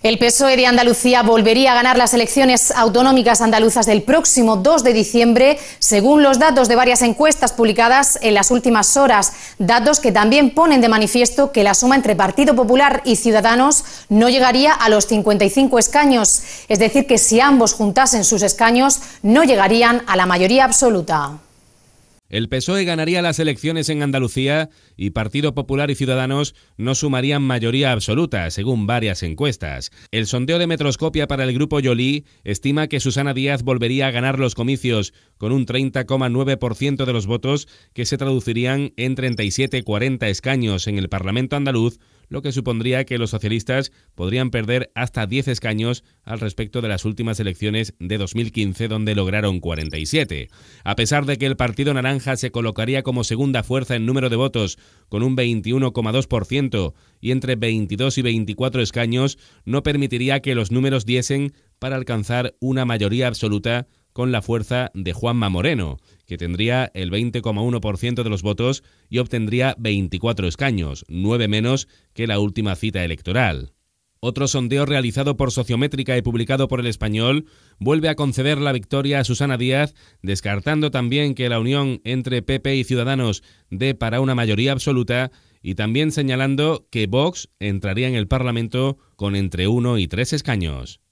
El PSOE de Andalucía volvería a ganar las elecciones autonómicas andaluzas del próximo 2 de diciembre, según los datos de varias encuestas publicadas en las últimas horas, datos que también ponen de manifiesto que la suma entre Partido Popular y Ciudadanos no llegaría a los 55 escaños, es decir, que si ambos juntasen sus escaños no llegarían a la mayoría absoluta. El PSOE ganaría las elecciones en Andalucía y Partido Popular y Ciudadanos no sumarían mayoría absoluta, según varias encuestas. El sondeo de Metroscopia para el grupo YOLI estima que Susana Díaz volvería a ganar los comicios con un 30,9% de los votos que se traducirían en 37-40 escaños en el Parlamento andaluz lo que supondría que los socialistas podrían perder hasta 10 escaños al respecto de las últimas elecciones de 2015 donde lograron 47. A pesar de que el Partido Naranja se colocaría como segunda fuerza en número de votos con un 21,2% y entre 22 y 24 escaños, no permitiría que los números diesen para alcanzar una mayoría absoluta con la fuerza de Juanma Moreno, que tendría el 20,1% de los votos y obtendría 24 escaños, 9 menos que la última cita electoral. Otro sondeo realizado por Sociométrica y publicado por El Español vuelve a conceder la victoria a Susana Díaz, descartando también que la unión entre PP y Ciudadanos dé para una mayoría absoluta y también señalando que Vox entraría en el Parlamento con entre uno y tres escaños.